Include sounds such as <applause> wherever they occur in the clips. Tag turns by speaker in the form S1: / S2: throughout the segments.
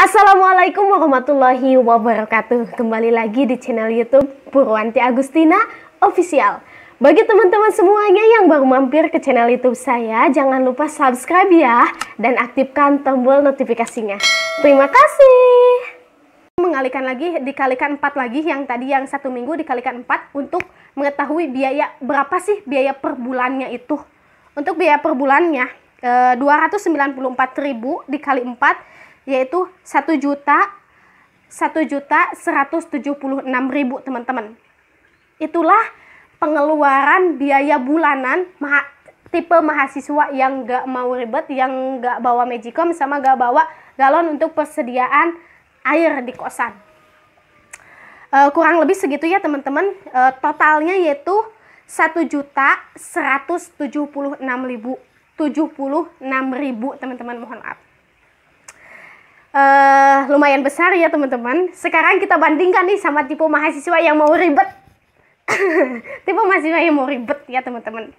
S1: Assalamualaikum warahmatullahi wabarakatuh Kembali lagi di channel youtube Purwanti Agustina Official Bagi teman-teman semuanya yang baru mampir ke channel youtube saya Jangan lupa subscribe ya Dan aktifkan tombol notifikasinya Terima kasih Mengalikan lagi, dikalikan 4 lagi Yang tadi yang satu minggu dikalikan 4 Untuk mengetahui biaya berapa sih biaya per bulannya itu Untuk biaya per bulannya 294.000 eh, dikali 4 yaitu 1 juta 1 juta 176 ribu teman-teman. Itulah pengeluaran biaya bulanan maha, tipe mahasiswa yang gak mau ribet, yang gak bawa magicom sama gak bawa galon untuk persediaan air di kosan. Uh, kurang lebih segitu ya teman-teman. Uh, totalnya yaitu 1 juta 176 ribu. 76 ribu teman-teman mohon maaf uh, lumayan besar ya teman-teman. Sekarang kita bandingkan nih sama tipe mahasiswa yang mau ribet. <laughs> tipe mahasiswa yang mau ribet ya teman-teman.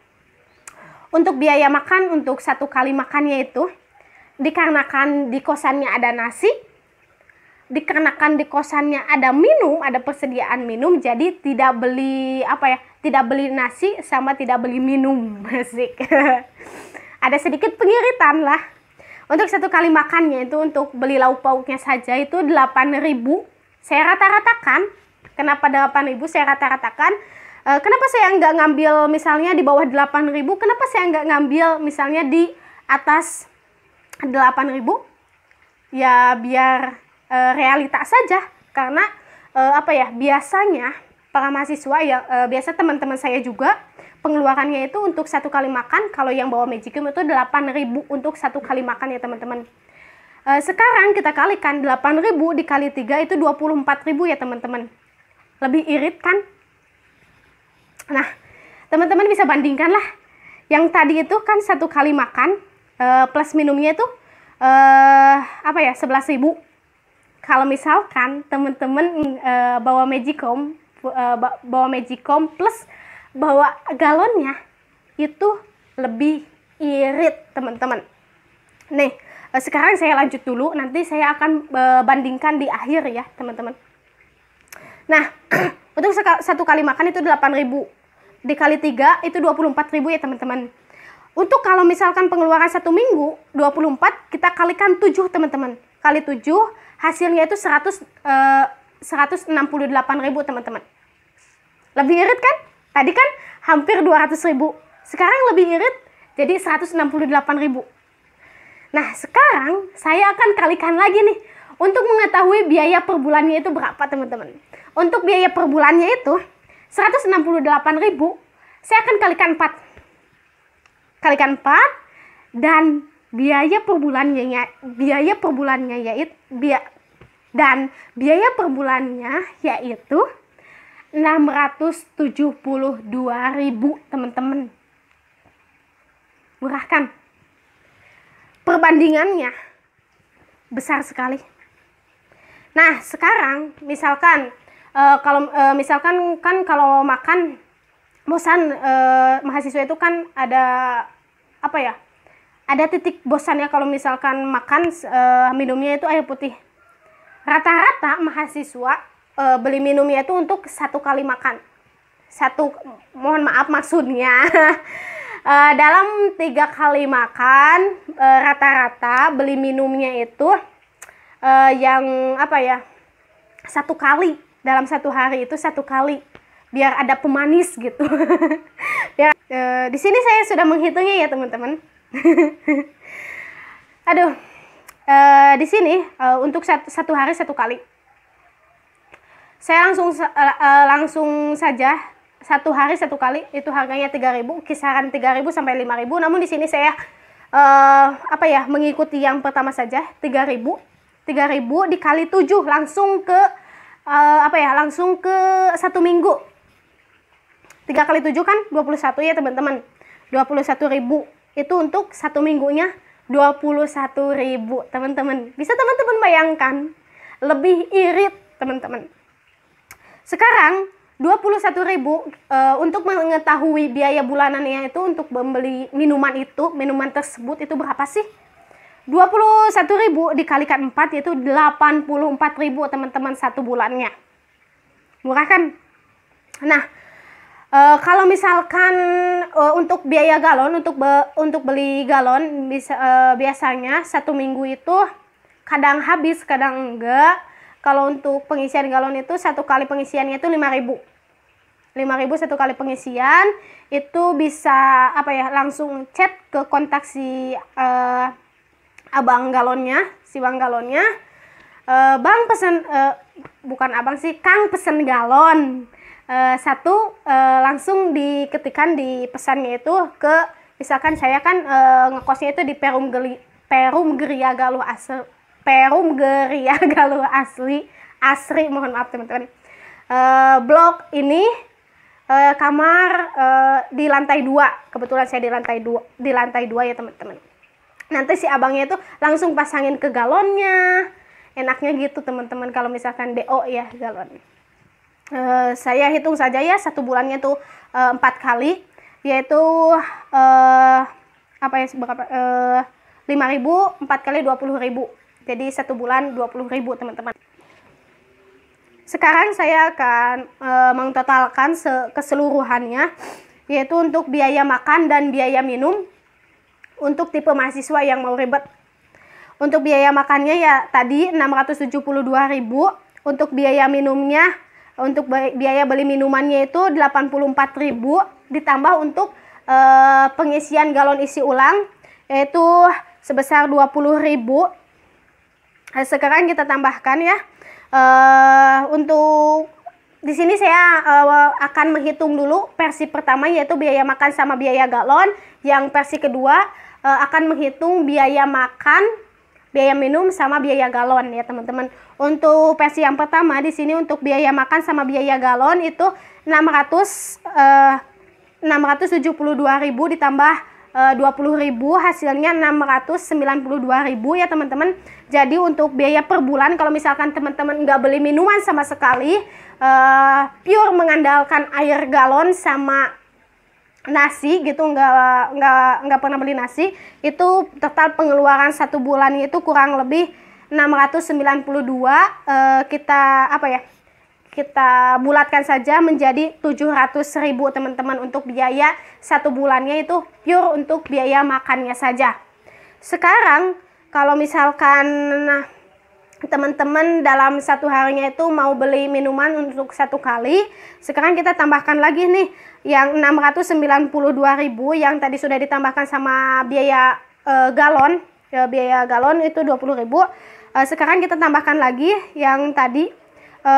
S1: Untuk biaya makan untuk satu kali makannya itu dikarenakan di kosannya ada nasi, dikarenakan di kosannya ada minum, ada persediaan minum, jadi tidak beli apa ya, tidak beli nasi sama tidak beli minum, masih <laughs> <laughs> ada sedikit pengiritan lah untuk satu kali makannya itu untuk beli lauk pauknya saja itu 8000 saya rata-ratakan kenapa 8000 saya rata-ratakan e, kenapa saya nggak ngambil misalnya di bawah 8000 kenapa saya nggak ngambil misalnya di atas 8000 ya biar e, realita saja karena e, apa ya biasanya para mahasiswa ya e, biasa teman-teman saya juga pengeluarannya itu untuk satu kali makan kalau yang bawa magicum itu 8000 untuk satu kali makan ya teman-teman e, sekarang kita kalikan 8000 dikali tiga itu 24000 ya teman-teman lebih irit kan nah teman-teman bisa bandingkan lah yang tadi itu kan satu kali makan e, plus minumnya itu e, apa ya 11000 kalau misalkan teman-teman e, bawa magicum Eh, bawa magicom plus bawa galonnya itu lebih irit teman-teman nih eh, sekarang saya lanjut dulu nanti saya akan eh, bandingkan di akhir ya teman-teman nah <clears throat> untuk satu kali makan itu 8000 dikali tiga itu 24000 ya teman-teman untuk kalau misalkan pengeluaran satu minggu 24 kita kalikan 7 teman-teman kali 7 hasilnya itu 100 eh, 168 ribu teman-teman. Lebih irit kan? Tadi kan hampir 200 ribu. Sekarang lebih irit jadi 168 ribu. Nah sekarang saya akan kalikan lagi nih untuk mengetahui biaya per bulannya itu berapa teman-teman. Untuk biaya per bulannya itu 168 ribu saya akan kalikan 4. Kalikan 4 dan biaya per bulannya biaya per bulannya yaitu biaya dan biaya per bulannya yaitu 672.000, teman-teman. Murah kan? Perbandingannya besar sekali. Nah, sekarang misalkan e, kalau e, misalkan kan kalau makan bosan e, mahasiswa itu kan ada apa ya? Ada titik bosannya kalau misalkan makan e, minumnya itu air putih rata-rata mahasiswa e, beli minumnya itu untuk satu kali makan satu mohon maaf maksudnya <laughs> e, dalam tiga kali makan eh, rata-rata e, beli minumnya itu e, yang apa ya satu kali dalam satu hari itu satu kali biar ada pemanis gitu ya <laughs> e, di sini saya sudah menghitungnya ya teman-teman <laughs> aduh uh, di sini uh, untuk set, satu hari satu kali. Saya langsung uh, langsung saja satu hari satu kali itu harganya 3000 kisaran 3000 sampai 5000 namun di sini saya uh, apa ya mengikuti yang pertama saja 3000 3000 dikali 7 langsung ke uh, apa ya langsung ke satu minggu 3 kali 7 kan 21 ya teman-teman 21.000 itu untuk satu minggunya 21 ribu teman-teman bisa teman-teman bayangkan lebih irit teman-teman sekarang 21 ribu e, untuk mengetahui biaya bulanannya itu untuk membeli minuman itu minuman tersebut itu berapa sih 21 ribu dikalikan 4 yaitu 84 ribu teman-teman satu bulannya murah kan nah Uh, kalau misalkan uh, untuk biaya galon untuk be, untuk beli galon bisa uh, biasanya satu minggu itu kadang habis kadang enggak kalau untuk pengisian galon itu satu kali pengisiannya itu 5000 5000 satu kali pengisian itu bisa apa ya langsung chat ke kontak si uh, abang galonnya si bang galonnya uh, bang pesen uh, bukan abang sih kang pesen galon uh, satu uh, langsung diketikkan di pesannya itu ke misalkan saya kan uh, ngekosnya itu di Perum Geli, Perum Geria Galuh Asli Perum Geria Galuh <laughs> Asli Asri mohon maaf teman-teman uh, blok ini uh, kamar uh, di lantai dua kebetulan saya di lantai dua di lantai dua ya teman-teman nanti si abangnya itu langsung pasangin ke galonnya enaknya gitu teman-teman kalau misalkan do ya galon Eh, saya hitung saja ya satu bulannya itu eh, empat kali yaitu uh, apa ya berapa lima ribu empat kali dua puluh ribu jadi satu bulan dua puluh ribu teman-teman sekarang saya akan e, mengtotalkan keseluruhannya yaitu untuk biaya makan dan biaya minum untuk tipe mahasiswa yang mau ribet untuk biaya makannya ya tadi 672.000 untuk biaya minumnya untuk biaya beli minumannya itu 84.000 ditambah untuk e, pengisian galon isi ulang yaitu sebesar 20.000. Eh, sekarang kita tambahkan ya. E, untuk di sini saya e, akan menghitung dulu versi pertama yaitu biaya makan sama biaya galon, yang versi kedua e, akan menghitung biaya makan biaya minum sama biaya galon ya teman-teman. Untuk versi yang pertama di sini untuk biaya makan sama biaya galon itu 600 eh, 672.000 ditambah eh, 20.000 hasilnya 692.000 ya teman-teman. Jadi untuk biaya per bulan kalau misalkan teman-teman nggak beli minuman sama sekali eh, pure mengandalkan air galon sama nasi gitu nggak nggak nggak pernah beli nasi itu total pengeluaran satu bulan itu kurang lebih 692 eh, kita apa ya kita bulatkan saja menjadi 700 ribu teman-teman untuk biaya satu bulannya itu pure untuk biaya makannya saja sekarang kalau misalkan teman-teman dalam satu harinya itu mau beli minuman untuk satu kali sekarang kita tambahkan lagi nih yang 692.000 yang tadi sudah ditambahkan sama biaya e, galon e, biaya galon itu 20.000 e, eh, sekarang kita tambahkan lagi yang tadi e,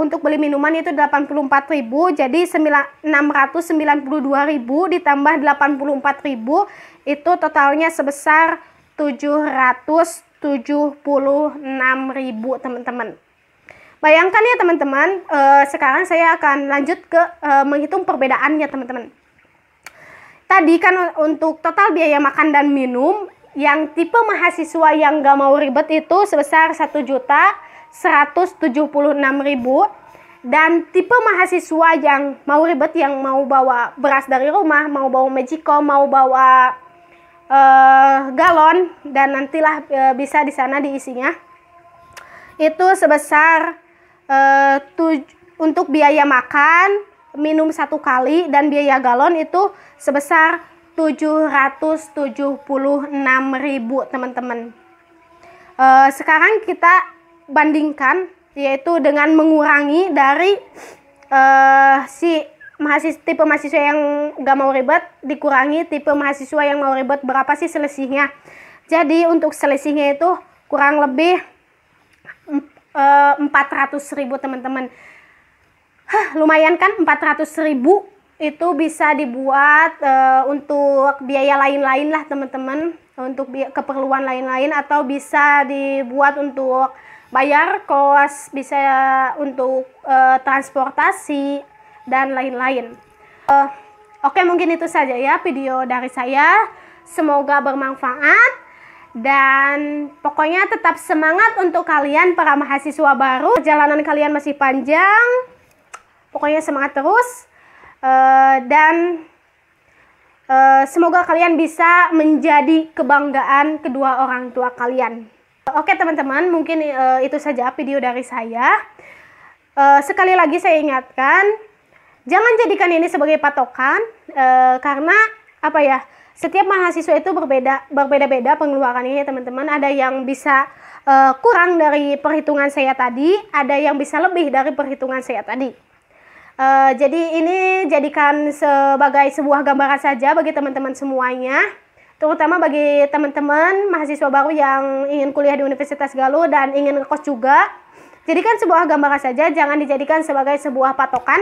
S1: untuk beli minuman itu 84.000 jadi 692.000 ditambah 84.000 itu totalnya sebesar 700 ribu teman-teman. Bayangkan ya teman-teman, eh, sekarang saya akan lanjut ke eh, menghitung perbedaannya teman-teman. Tadi kan untuk total biaya makan dan minum yang tipe mahasiswa yang gak mau ribet itu sebesar 1 juta 176 ribu dan tipe mahasiswa yang mau ribet yang mau bawa beras dari rumah, mau bawa magico, mau bawa uh, galon dan nantilah uh, bisa di sana diisinya itu sebesar uh, untuk biaya makan minum satu kali dan biaya galon itu sebesar 776.000 teman-teman uh, sekarang kita bandingkan yaitu dengan mengurangi dari uh, si mahasiswa tipe mahasiswa yang gak mau ribet dikurangi tipe mahasiswa yang mau ribet berapa sih selisihnya jadi untuk selisihnya itu kurang lebih eh, empat ratus ribu teman-teman huh, lumayan kan empat ratus ribu itu bisa dibuat uh, untuk biaya lain-lain lah teman-teman untuk keperluan lain-lain atau bisa dibuat untuk bayar kos bisa untuk uh, transportasi dan lain-lain. Uh, Oke, okay, mungkin itu saja ya video dari saya. Semoga bermanfaat dan pokoknya tetap semangat untuk kalian para mahasiswa baru perjalanan kalian masih panjang pokoknya semangat terus uh, dan uh, semoga kalian bisa menjadi kebanggaan kedua orang tua kalian oke teman-teman mungkin uh, itu saja video dari saya sekali lagi saya ingatkan Jangan jadikan ini sebagai patokan e, karena apa ya? Setiap mahasiswa itu berbeda berbeda-beda pengeluarannya ya teman-teman. Ada yang bisa e, kurang dari perhitungan saya tadi, ada yang bisa lebih dari perhitungan saya tadi. E, jadi ini jadikan sebagai sebuah gambaran saja bagi teman-teman semuanya terutama bagi teman-teman mahasiswa baru yang ingin kuliah di Universitas Galuh dan ingin ngekos juga. Jadikan sebuah gambaran saja, jangan dijadikan sebagai sebuah patokan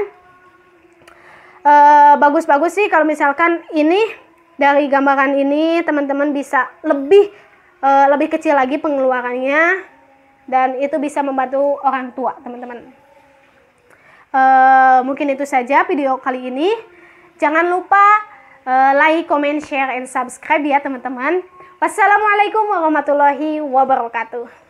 S1: Eh, bagus-bagus uh, sih kalau misalkan ini dari gambaran ini teman-teman bisa lebih uh, lebih kecil lagi pengeluarannya dan itu bisa membantu orang tua teman-teman uh, mungkin itu saja video kali ini jangan lupa uh, like comment share and subscribe ya teman-teman wassalamualaikum warahmatullahi wabarakatuh